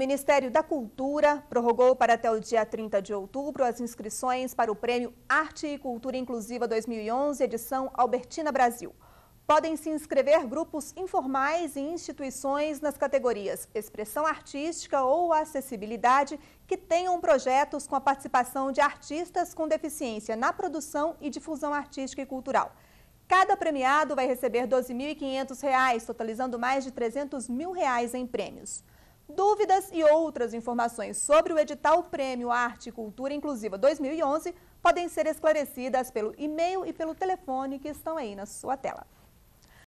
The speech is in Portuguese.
Ministério da Cultura prorrogou para até o dia 30 de outubro as inscrições para o Prêmio Arte e Cultura Inclusiva 2011, edição Albertina Brasil. Podem se inscrever grupos informais e instituições nas categorias Expressão Artística ou Acessibilidade que tenham projetos com a participação de artistas com deficiência na produção e difusão artística e cultural. Cada premiado vai receber R$ 12.500, totalizando mais de R$ 300 mil reais em prêmios. Dúvidas e outras informações sobre o edital Prêmio Arte e Cultura Inclusiva 2011 podem ser esclarecidas pelo e-mail e pelo telefone que estão aí na sua tela.